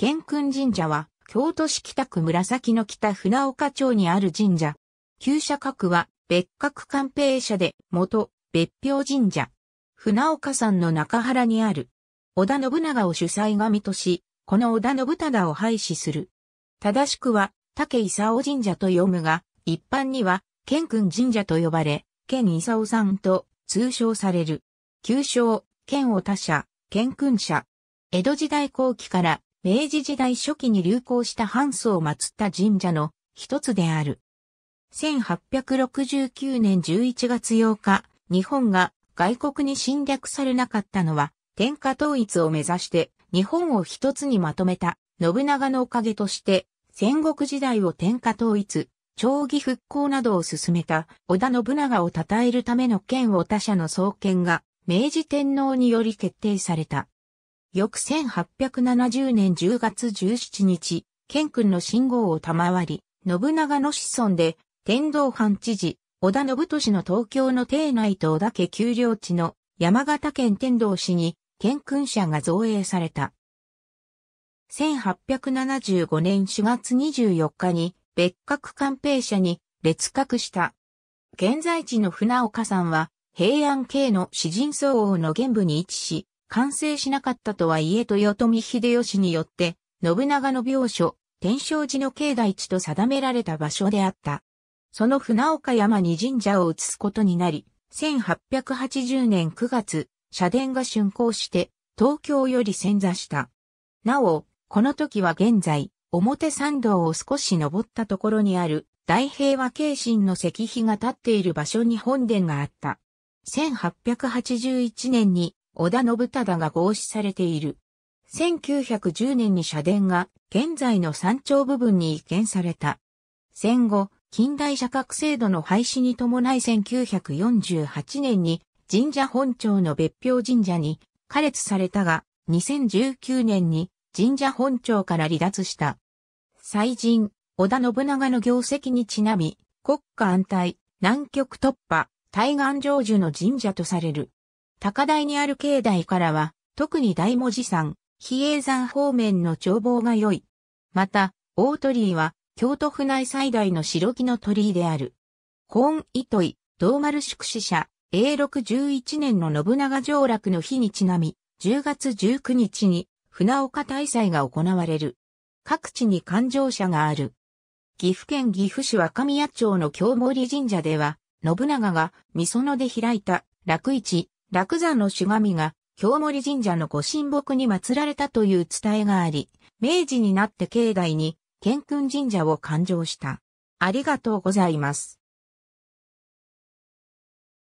玄君神社は、京都市北区紫の北船岡町にある神社。旧社格は、別格官兵社で、元、別表神社。船岡山の中原にある。織田信長を主催神とし、この織田信忠を廃止する。正しくは、竹勲神社と読むが、一般には、健君神社と呼ばれ、健勲さんと通称される。旧称、健を他社、健君社。江戸時代後期から明治時代初期に流行した半祖を祀った神社の一つである。1869年11月8日、日本が外国に侵略されなかったのは、天下統一を目指して日本を一つにまとめた信長のおかげとして、戦国時代を天下統一、長義復興などを進めた織田信長を称えるための剣を他社の創建が明治天皇により決定された。翌1870年10月17日、ケ君の信号を賜り、信長の子孫で、天道藩知事、織田信俊の東京の邸内と織田家丘陵地の山形県天道市に、ケ君社が造営された。1875年4月24日に、別格官兵社に列格した。現在地の船岡山は、平安系の詩人総王の玄部に位置し、完成しなかったとはいえ豊臣秀吉によって、信長の病所、天正寺の境内地と定められた場所であった。その船岡山に神社を移すことになり、1880年9月、社殿が竣工して、東京より潜座した。なお、この時は現在、表参道を少し登ったところにある、大平和慶神の石碑が立っている場所に本殿があった。1881年に織田信忠が合祀されている。1910年に社殿が現在の山頂部分に移転された。戦後、近代社格制度の廃止に伴い1948年に神社本庁の別表神社に加列されたが、2019年に神社本庁から離脱した。祭神、織田信長の業績にちなみ、国家安泰、南極突破、対岸成就の神社とされる。高台にある境内からは、特に大文字山、比叡山方面の眺望が良い。また、大鳥居は、京都府内最大の白木の鳥居である。本糸井、道丸宿舎者、永禄11年の信長上落の日にちなみ、10月19日に、船岡大祭が行われる。各地に環状者がある。岐阜県岐阜市若宮町の京森神社では、信長が、御園で開いた、楽市、落山の主神が京森神社の御神木に祀られたという伝えがあり、明治になって境内に、健君神社を誕生した。ありがとうございます。